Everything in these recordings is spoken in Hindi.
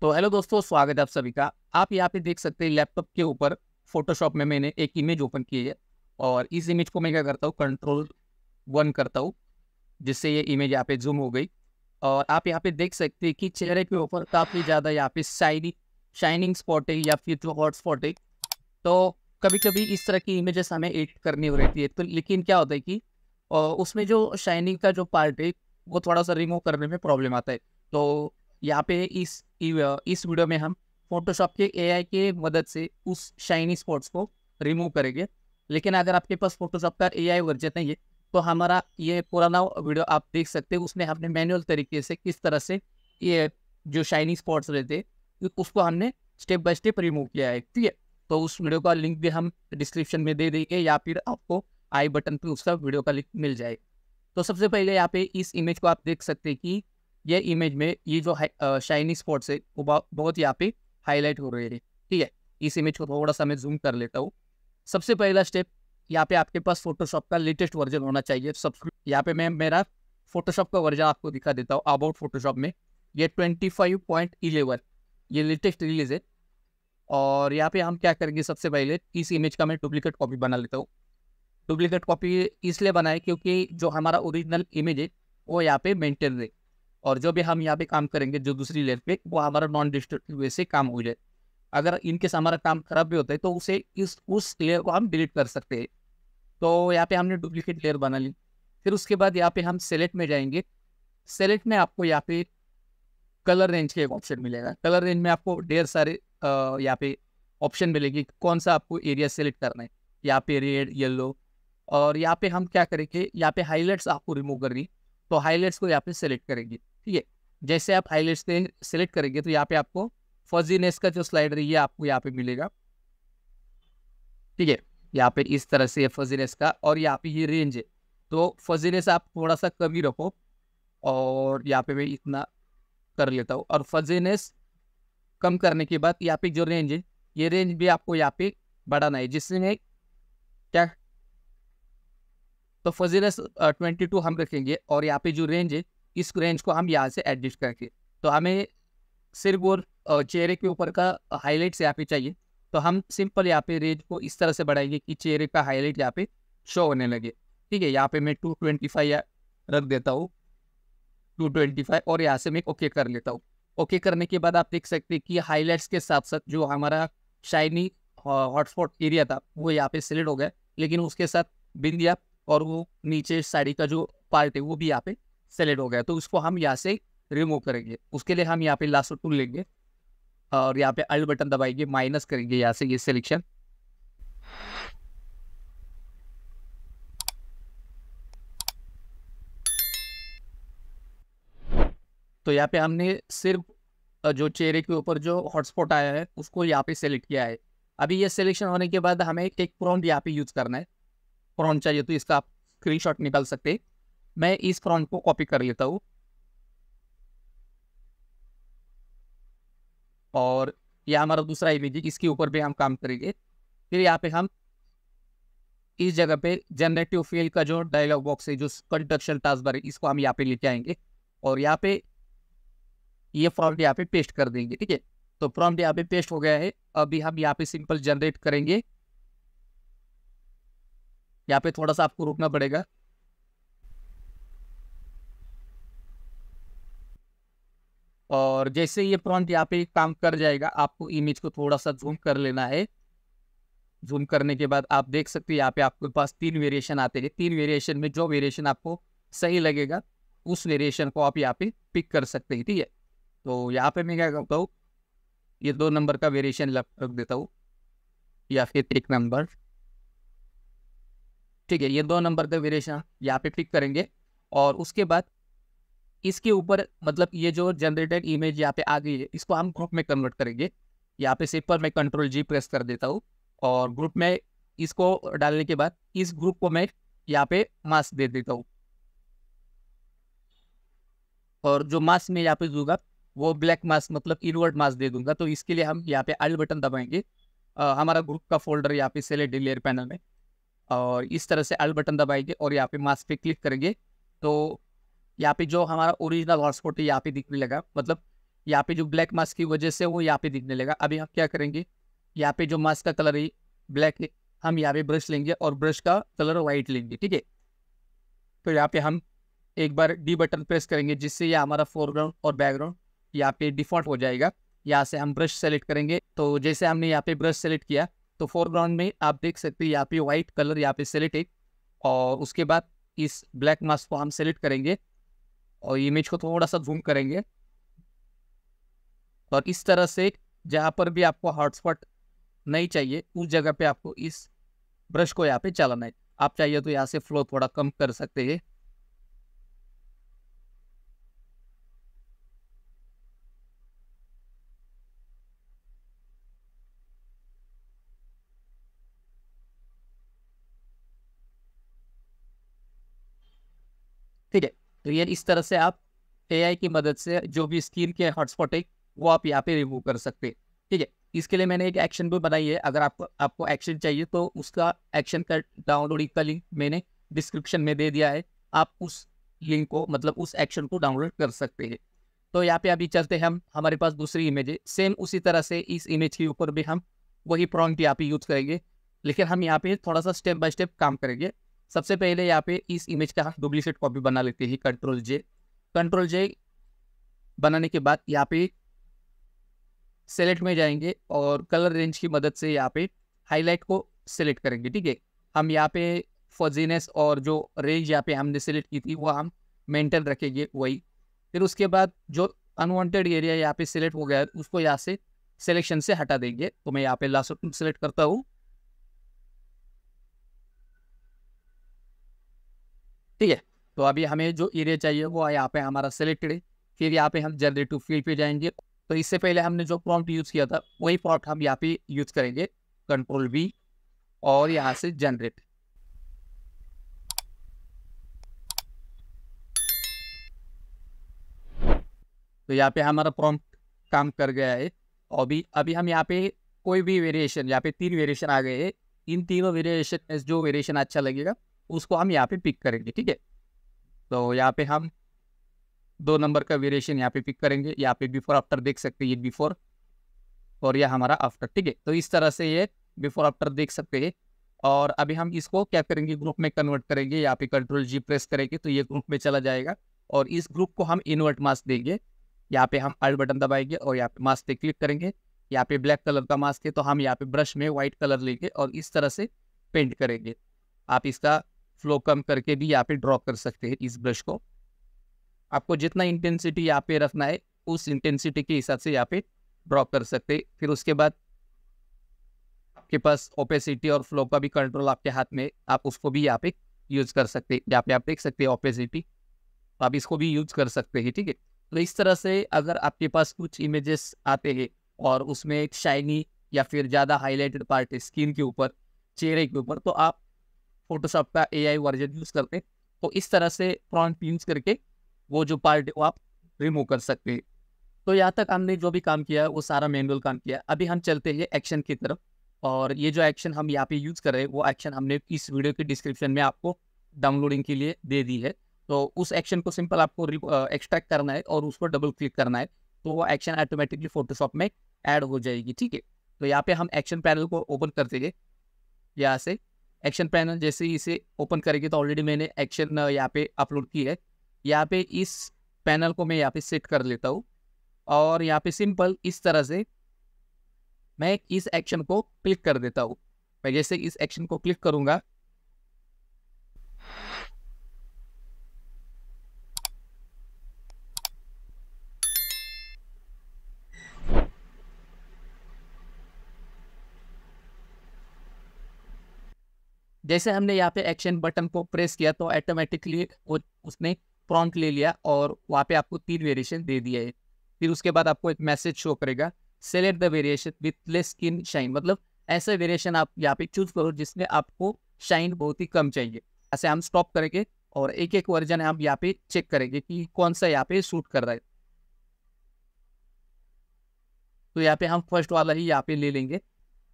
तो हेलो दोस्तों स्वागत है आप सभी का आप यहाँ पे देख सकते हैं लैपटॉप के ऊपर फोटोशॉप में मैंने एक इमेज ओपन की है और इस इमेज को मैं क्या करता हूँ कंट्रोल वन करता हूँ जिससे ये इमेज यहाँ पे जूम हो गई और आप यहाँ पे देख सकते हैं कि चेहरे के ऊपर काफ़ी ज़्यादा यहाँ पे शाइनिंग शाइनिंग स्पॉट है या फिर जो हॉट स्पॉट है तो कभी कभी इस तरह की इमेजेस हमें एडिट करनी हो रहती है तो लेकिन क्या होता है कि उसमें जो शाइनिंग का जो पार्ट है वो थोड़ा सा रिमूव करने में प्रॉब्लम आता है तो यहाँ पे इस इस वीडियो में हम फोटोशॉप के एआई के मदद से उस शाइनी स्पॉट्स को रिमूव करेंगे लेकिन अगर आपके पास फोटोशॉप का एआई वर्जन नहीं है तो हमारा ये पुराना वीडियो आप देख सकते हैं उसमें हमने मैनुअल तरीके से किस तरह से ये जो शाइनी स्पॉट्स रहते उसको हमने स्टेप बाय स्टेप रिमूव किया है ठीक है तो उस वीडियो का लिंक भी हम डिस्क्रिप्शन में दे देंगे या फिर आपको आई बटन पर उसका वीडियो का लिंक मिल जाए तो सबसे पहले यहाँ पे इस इमेज को आप देख सकते हैं कि ये इमेज में ये जो शाइनी स्पॉट्स है वो बहुत यहाँ पे हाईलाइट हो रहे हैं ठीक है इस इमेज को थोड़ा सा मैं जूम कर लेता हूँ सबसे पहला स्टेप यहाँ पे आपके पास फोटोशॉप का लेटेस्ट वर्जन होना चाहिए सब यहाँ पे मैं मेरा फोटोशॉप का वर्जन आपको दिखा देता हूँ अबाउट फोटोशॉप में ये ट्वेंटी फाइव पॉइंट इलेवन ये लेटेस्ट रिलीज है और यहाँ पे हम क्या करेंगे सबसे पहले इस इमेज का मैं डुप्लीकेट कॉपी बना लेता हूँ डुप्लीकेट कॉपी इसलिए बनाए क्योंकि जो हमारा ओरिजिनल इमेज है वो यहाँ पे मेंटेन रहे और जो भी हम यहाँ पे काम करेंगे जो दूसरी लेयर पे वो हमारा नॉन डिस्ट्रक्टिव वे से काम हो जाए अगर इनकेस हमारा काम खराब भी होता है तो उसे इस उस लेयर को हम डिलीट कर सकते हैं तो यहाँ पे हमने डुप्लीकेट लेयर बना ली फिर उसके बाद यहाँ पे हम सेलेक्ट में जाएंगे सेलेक्ट में आपको यहाँ पे कलर रेंज के एक ऑप्शन मिलेगा कलर रेंज में आपको ढेर सारे यहाँ पे ऑप्शन मिलेगी कौन सा आपको एरिया सेलेक्ट करना है यहाँ पे रेड येलो और यहाँ पे हम क्या करेंगे यहाँ पे हाईलाइट्स आपको रिमूव करनी तो हाईलाइट्स को यहाँ पे सेलेक्ट करेंगे ठीक है जैसे आप हाईलाइट से सिलेक्ट करेंगे तो यहाँ पे आपको फर्जीनेस का जो रही है आपको यहाँ पे मिलेगा ठीक है यहाँ पे इस तरह से फर्जीनेस का और यहाँ पे ये रेंज है तो फर्जीनेस आप थोड़ा सा कम ही रखो और यहाँ पे मैं इतना कर लेता हूँ और फर्जीनेस कम करने के बाद यहाँ पे जो रेंज है ये रेंज भी आपको यहाँ पे बढ़ाना है जिससे मैं क्या तो फर्जीनेस ट्वेंटी टू हम रखेंगे और यहाँ पे जो रेंज है इस रेंज को हम यहाँ से एडजस्ट करके तो हमें सिर्फ और चेहरे के ऊपर का हाईलाइट्स यहाँ पे चाहिए तो हम सिंपल यहाँ पे रेंज को इस तरह से बढ़ाएंगे कि चेहरे का हाईलाइट यहाँ पे शो होने लगे ठीक है यहाँ पे मैं टू ट्वेंटी फाइव रख देता हूँ टू ट्वेंटी फाइव और यहाँ से मैं ओके कर लेता हूँ ओके करने के बाद आप देख सकते हैं कि हाईलाइट्स के साथ साथ जो हमारा शाइनी हॉटस्पॉट एरिया था वो यहाँ पे सिलेक्ट हो गया लेकिन उसके साथ बिंदिया और वो नीचे साड़ी का जो पार्ट है वो भी यहाँ पे सेलेक्ट हो गया तो उसको हम यहाँ से रिमूव करेंगे उसके लिए हम यहाँ पे लास्ट टूल लेंगे और यहाँ पे अल्ट बटन दबाएंगे माइनस करेंगे यहाँ से ये सिलेक्शन तो यहाँ पे हमने सिर्फ जो चेहरे के ऊपर जो हॉटस्पॉट आया है उसको यहाँ पे सेलेक्ट किया है अभी ये सिलेक्शन होने के बाद हमें एक प्रॉन्ट यहाँ पे यूज करना है प्रॉन्ट चाहिए तो इसका आप स्क्रीन निकाल सकते हैं मैं इस फ्रॉन्ट को कॉपी कर लेता हूँ और यह हमारा दूसरा इमेज है इसके ऊपर भी हम काम करेंगे फिर यहाँ पे हम इस जगह पे जनरेटिव फील का जो डायलॉग बॉक्स है जो कंडक्शन टास्क बार है इसको हम यहाँ पे लेके आएंगे और यहाँ पे ये फ्रॉम्ट यहाँ पे पेस्ट कर देंगे ठीक है तो प्रॉम्प्ट यहाँ पे पेस्ट हो गया है अभी हम यहाँ पे सिंपल जनरेट करेंगे यहाँ पे थोड़ा सा आपको रुकना पड़ेगा और जैसे ये प्रॉन्ट यहाँ पे काम कर जाएगा आपको इमेज को थोड़ा सा जूम कर लेना है जूम करने के बाद आप देख सकते हैं यहाँ पे आपके पास तीन वेरिएशन आते हैं तीन वेरिएशन में जो वेरिएशन आपको सही लगेगा उस वेरिएशन को आप यहाँ पे पिक कर सकते हैं ठीक है तो यहाँ पे मैं क्या करता हूँ ये दो नंबर का वेरिएशन रख देता हूँ या फिर एक नंबर ठीक है ये दो नंबर का वेरिएशन यहाँ पे पिक करेंगे और उसके बाद इसके ऊपर मतलब ये जो जनरेटेड इमेज यहाँ पे आ गई है इसको हम ग्रुप में कन्वर्ट करेंगे यहाँ पे सिर्फ पर मैं कंट्रोल जी प्रेस कर देता हूँ और ग्रुप में इसको डालने के बाद इस ग्रुप को मैं यहाँ पे मास्क दे देता हूँ और जो मास्क मैं यहाँ पे दूंगा वो ब्लैक मास्क मतलब इनवर्ट मास्क दे दूंगा तो इसके लिए हम यहाँ पे आल बटन दबाएंगे आ, हमारा ग्रुप का फोल्डर यहाँ पे सेलेक्ट लेयर पैनल में और इस तरह से आल बटन दबाएंगे और यहाँ पे मास्क पे क्लिक करेंगे तो यहाँ पे जो हमारा ओरिजिनल हॉटस्पॉट है यहाँ पे दिखने लगा मतलब यहाँ पे जो ब्लैक मास्क की वजह से वो यहाँ पे दिखने लगा अभी हम क्या करेंगे यहाँ पे जो मास्क का कलर है ब्लैक है हम यहाँ पे ब्रश लेंगे और ब्रश का कलर वाइट लेंगे ठीक है तो यहाँ पे हम एक बार डी बटन प्रेस करेंगे जिससे यह हमारा फोरग्राउंड और बैकग्राउंड यहाँ पे डिफॉल्ट हो जाएगा यहाँ से हम ब्रश सेलेक्ट करेंगे तो जैसे हमने यहाँ पे ब्रश सेलेक्ट किया तो फोरग्राउंड में आप देख सकते हैं यहाँ पे वाइट कलर यहाँ पे सेलेक्ट है और उसके बाद इस ब्लैक मास्क को हम सेलेक्ट करेंगे और इमेज को थोड़ा सा जूम करेंगे और इस तरह से जहाँ पर भी आपको हॉटस्पॉट नहीं चाहिए उस जगह पे आपको इस ब्रश को यहाँ पे चलाना है आप चाहिए तो यहाँ से फ्लो थोड़ा कम कर सकते हैं तो ये इस तरह से आप ए की मदद से जो भी स्किन के हॉटस्पॉट है वो आप यहाँ पे रिमूव कर सकते हैं ठीक है इसके लिए मैंने एक एक्शन भी बनाई है अगर आपको आपको एक्शन चाहिए तो उसका एक्शन का डाउनलोडिंग का लिंक मैंने डिस्क्रिप्शन में दे दिया है आप उस लिंक को मतलब उस एक्शन को डाउनलोड कर सकते हैं तो यहाँ पे अभी चलते हैं हम हमारे पास दूसरी इमेज है सेम उसी तरह से इस इमेज के ऊपर भी हम वही प्रॉन्ट यहाँ पे यूज करेंगे लेकिन हम यहाँ पे थोड़ा सा स्टेप बाय स्टेप काम करेंगे सबसे पहले यहाँ पे इस इमेज का हम डुप्लीकेट कॉपी बना लेते हैं कंट्रोल जे कंट्रोल जे बनाने के बाद यहाँ पे सेलेक्ट में जाएंगे और कलर रेंज की मदद से यहाँ पे हाईलाइट को सेलेक्ट करेंगे ठीक है हम यहाँ पे फजीनेस और जो रेंज यहाँ पे हमने सेलेक्ट की थी वो हम मेंटेन रखेंगे वही फिर उसके बाद जो अनवांटेड एरिया यहाँ पे सिलेक्ट हो गया है उसको यहाँ से सिलेक्शन से हटा देंगे तो मैं यहाँ पे लास्ट सेलेक्ट करता हूँ ठीक है तो अभी हमें जो एरिया चाहिए वो यहाँ पे हमारा सेलेक्टेड है फिर यहाँ पे हम जनरेटिव फील्ड पे जाएंगे तो इससे पहले हमने जो प्रॉम्प्ट यूज़ किया था वही प्रॉम्प्ट हम यहाँ पे यूज़ करेंगे कंट्रोल वी और यहाँ से जनरेट तो यहाँ पे हमारा प्रॉम्प्ट काम कर गया है और भी अभी हम यहाँ पे कोई भी वेरिएशन यहाँ पे तीन वेरिएशन आ गए हैं इन तीनों वेरिएशन जो वेरिएशन अच्छा लगेगा उसको हम यहाँ पे पिक करेंगे ठीक है तो यहाँ पे हम दो नंबर का वेरिएशन यहाँ पे पिक करेंगे यहाँ पे बिफोर आफ्टर देख सकते हैं ये बिफोर और यह हमारा आफ्टर ठीक है तो इस तरह से ये बिफोर आफ्टर देख सकते हैं और अभी हम इसको क्या करेंगे ग्रुप में कन्वर्ट करेंगे यहाँ पे कंट्रोल जी प्रेस करेंगे तो ये ग्रुप में चला जाएगा और इस ग्रुप को हम इन्वर्ट मास्क देंगे यहाँ पे हम अल्ट बटन दबाएंगे और यहाँ पे मास्क पे क्लिक करेंगे यहाँ पे ब्लैक कलर का मास्क है तो हम यहाँ पे ब्रश में व्हाइट कलर लेंगे और इस तरह से पेंट करेंगे आप इसका फ्लो कम करके भी यहाँ पे ड्रॉ कर सकते हैं इस ब्रश को आपको जितना इंटेंसिटी यहाँ पे रखना है उस इंटेंसिटी के हिसाब से यहाँ पे ड्रॉ कर सकते हैं फिर उसके बाद आपके पास ओपेसिटी और फ्लो का भी कंट्रोल आपके हाथ में आप उसको भी यहाँ पे यूज़ कर सकते हैं यहाँ पे आप देख सकते हैं ओपेसिटी तो आप इसको भी यूज़ कर सकते हैं ठीक है तो इस तरह से अगर आपके पास कुछ इमेजेस आते हैं और उसमें एक शाइनी या फिर ज़्यादा हाईलाइटेड पार्ट है स्किन के ऊपर चेहरे के ऊपर तो आप फोटोशॉप का एआई वर्जन यूज़ करते हैं तो इस तरह से प्रॉन्ट यूज करके वो जो पार्ट है वो आप रिमूव कर सकते हैं तो यहाँ तक हमने जो भी काम किया है वो सारा मैनुअल काम किया अभी हम चलते हैं एक्शन की तरफ और ये जो एक्शन हम यहाँ पे यूज़ कर रहे हैं वो एक्शन हमने इस वीडियो के डिस्क्रिप्शन में आपको डाउनलोडिंग के लिए दे दी है तो उस एक्शन को सिंपल आपको एक्सट्रैक्ट करना है और उस पर डबल क्लिक करना है तो वो एक्शन ऑटोमेटिकली फोटोशॉप में ऐड हो जाएगी ठीक है तो यहाँ पे हम एक्शन पैनल को ओपन कर देंगे यहाँ से एक्शन पैनल जैसे ही इसे ओपन करेंगे तो ऑलरेडी मैंने एक्शन यहाँ पे अपलोड की है यहाँ पे इस पैनल को मैं यहाँ पे सेट कर लेता हूँ और यहाँ पे सिंपल इस तरह से मैं इस एक्शन को क्लिक कर देता हूँ मैं जैसे इस एक्शन को क्लिक करूँगा जैसे हमने यहाँ पे एक्शन बटन को प्रेस किया तो ऑटोमेटिकली वो उसने प्रॉम्प्ट ले लिया और वहाँ पे आपको तीन वेरिएशन दे दिया है फिर उसके बाद आपको एक मैसेज शो करेगा select the variation with less skin shine मतलब ऐसा वेरिएशन आप यहाँ पे चूज करो जिसमें आपको शाइन बहुत ही कम चाहिए ऐसे हम स्टॉप करेंगे और एक एक वर्जन हम यहाँ पे चेक करेंगे कि कौन सा यहाँ पे सूट कर रहा है तो यहाँ पे हम फर्स्ट वाला ही यहाँ पे ले लेंगे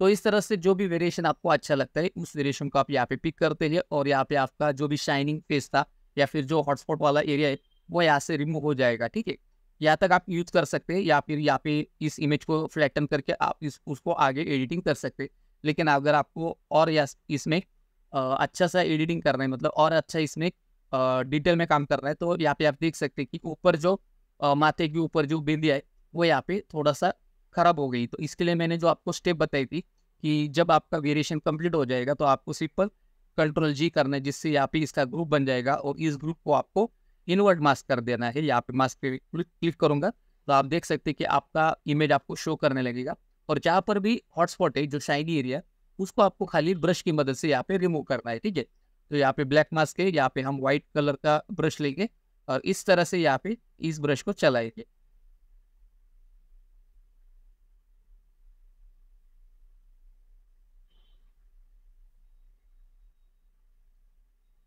तो इस तरह से जो भी वेरिएशन आपको अच्छा लगता है उस वेरिएशन को आप यहाँ पे पिक करते हैं और यहाँ पे आपका जो भी शाइनिंग फेस था या फिर जो हॉटस्पॉट वाला एरिया है वो यहाँ से रिमूव हो जाएगा ठीक है यहाँ तक आप यूज कर सकते हैं या फिर यहाँ पे इस इमेज को फ्लैटन करके आप इस उसको आगे एडिटिंग कर सकते हैं लेकिन अगर आपको और या इसमें अच्छा सा एडिटिंग करना है मतलब और अच्छा इसमें डिटेल में काम करना है तो यहाँ पे आप देख सकते हैं कि ऊपर जो माथे के ऊपर जो बिंदिया है वो यहाँ पे थोड़ा सा ख़राब हो गई तो इसके लिए मैंने जो आपको स्टेप बताई थी कि जब आपका वेरिएशन कंप्लीट हो जाएगा तो आपको सिंपल कंट्रोल जी करना है जिससे यहाँ पे इसका ग्रुप बन जाएगा और इस ग्रुप को आपको इनवर्ट मास्क कर देना है यहाँ पे मास्क पे क्लिक करूँगा तो आप देख सकते हैं कि आपका इमेज आपको शो करने लगेगा और जहाँ पर भी हॉटस्पॉट है जो शाइनी एरिया उसको आपको खाली ब्रश की मदद से यहाँ पे रिमूव करना है ठीक है तो यहाँ पे ब्लैक मास्क है यहाँ पे हम व्हाइट कलर का ब्रश लेंगे और इस तरह से यहाँ पे इस ब्रश को चलाएंगे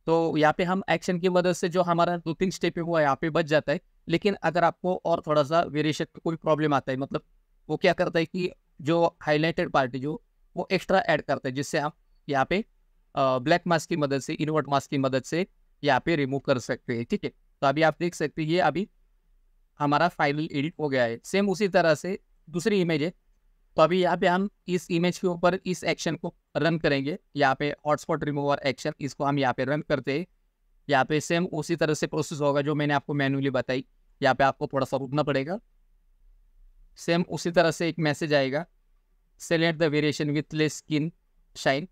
तो यहाँ पे हम एक्शन की मदद से जो हमारा दो तीन स्टेप है वो यहाँ पे बच जाता है लेकिन अगर आपको और थोड़ा सा वेरिएशन का कोई प्रॉब्लम आता है मतलब वो क्या करता है कि जो हाईलाइटेड पार्ट है जो वो एक्स्ट्रा ऐड करता है जिससे आप यहाँ पे ब्लैक मास्क की मदद से इन्वर्ट मास्क की मदद से यहाँ पे रिमूव कर सकते हैं ठीक है तो अभी आप देख सकते हैं ये अभी हमारा फाइनल एडिट हो गया है सेम उसी तरह से दूसरी इमेज है तो अभी यहाँ पे हम इस इमेज के ऊपर इस एक्शन को रन करेंगे यहाँ पे हॉटस्पॉट रिमूवर एक्शन इसको हम यहाँ पे रन करते हैं यहाँ पे सेम उसी तरह से प्रोसेस होगा जो मैंने आपको मैनुअली बताई यहाँ पे आपको थोड़ा सा रुकना पड़ेगा सेम उसी तरह से एक मैसेज आएगा select the variation with less skin shine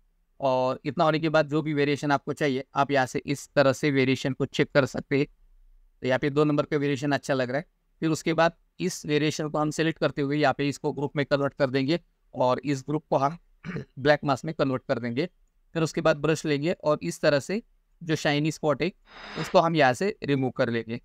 और इतना होने के बाद जो भी वेरिएशन आपको चाहिए आप यहाँ से इस तरह से वेरिएशन को चेक कर सकते हैं तो यहाँ पे दो नंबर का वेरिएशन अच्छा लग रहा है फिर उसके बाद इस वेरिएशन को हम सेलेक्ट करते हुए यहाँ पे इसको ग्रुप में कन्वर्ट कर देंगे और इस ग्रुप को हम ब्लैक मास में कन्वर्ट कर देंगे फिर उसके बाद ब्रश लेंगे और इस तरह से जो शाइनी स्पॉट है उसको हम यहाँ से रिमूव कर लेंगे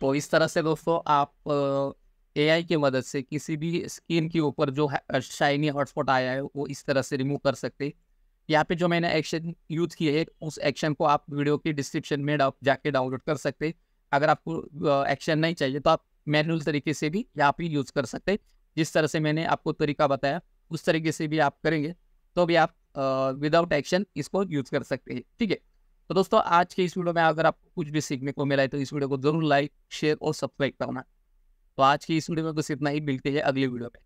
तो इस तरह से दोस्तों आप एआई की मदद से किसी भी स्किन के ऊपर जो शाइनी हॉटस्पॉट आया है वो इस तरह से रिमूव कर सकते हैं यहाँ पे जो मैंने एक्शन यूज किए है उस एक्शन को आप वीडियो के डिस्क्रिप्शन में जाके डाउनलोड कर सकते हैं अगर आपको एक्शन नहीं चाहिए तो आप मैनुअल तरीके से भी यहाँ पे यूज़ कर सकते हैं जिस तरह से मैंने आपको तरीका बताया उस तरीके से भी आप करेंगे तो भी आप विदाउट एक्शन इसको यूज़ कर सकते हैं ठीक है तो दोस्तों आज के इस वीडियो में अगर आपको कुछ भी सीखने को मिला है तो इस वीडियो को जरूर लाइक शेयर और सब्सक्राइब करना तो आज की इस वीडियो में बस इतना ही मिलते हैं अगले वीडियो में